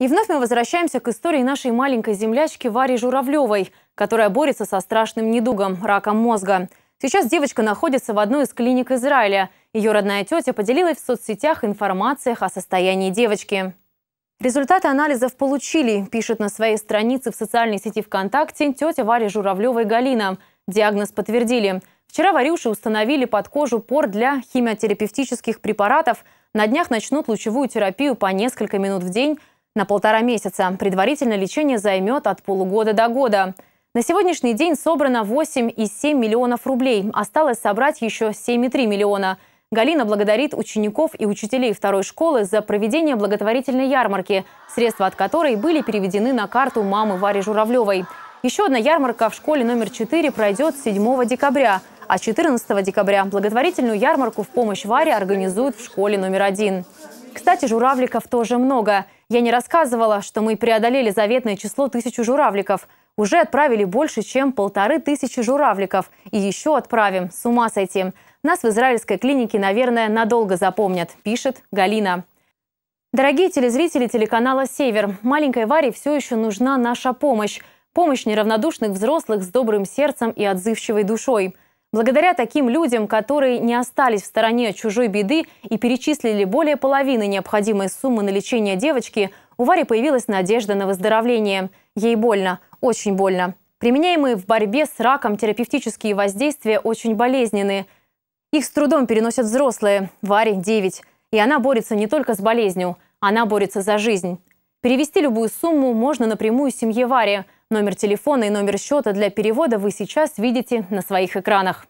И вновь мы возвращаемся к истории нашей маленькой землячки Варии Журавлевой, которая борется со страшным недугом – раком мозга. Сейчас девочка находится в одной из клиник Израиля. Ее родная тетя поделилась в соцсетях информациях о состоянии девочки. Результаты анализов получили, пишет на своей странице в социальной сети ВКонтакте тетя Варя Журавлевой Галина. Диагноз подтвердили. Вчера Варюши установили под кожу пор для химиотерапевтических препаратов. На днях начнут лучевую терапию по несколько минут в день – на полтора месяца. Предварительное лечение займет от полугода до года. На сегодняшний день собрано 8,7 миллионов рублей. Осталось собрать еще 7,3 миллиона. Галина благодарит учеников и учителей второй школы за проведение благотворительной ярмарки, средства от которой были переведены на карту мамы Вари Журавлевой. Еще одна ярмарка в школе номер 4 пройдет 7 декабря, а 14 декабря благотворительную ярмарку в помощь Варе организуют в школе номер один. Кстати, журавликов тоже много – я не рассказывала, что мы преодолели заветное число тысячи журавликов. Уже отправили больше, чем полторы тысячи журавликов. И еще отправим. С ума сойти. Нас в израильской клинике, наверное, надолго запомнят, пишет Галина. Дорогие телезрители телеканала «Север», маленькой Варе все еще нужна наша помощь. Помощь неравнодушных взрослых с добрым сердцем и отзывчивой душой – Благодаря таким людям, которые не остались в стороне от чужой беды и перечислили более половины необходимой суммы на лечение девочки, у Вари появилась надежда на выздоровление. Ей больно, очень больно. Применяемые в борьбе с раком терапевтические воздействия очень болезненные. Их с трудом переносят взрослые. Варе – 9. И она борется не только с болезнью, она борется за жизнь. Перевести любую сумму можно напрямую семье Вария. Номер телефона и номер счета для перевода вы сейчас видите на своих экранах.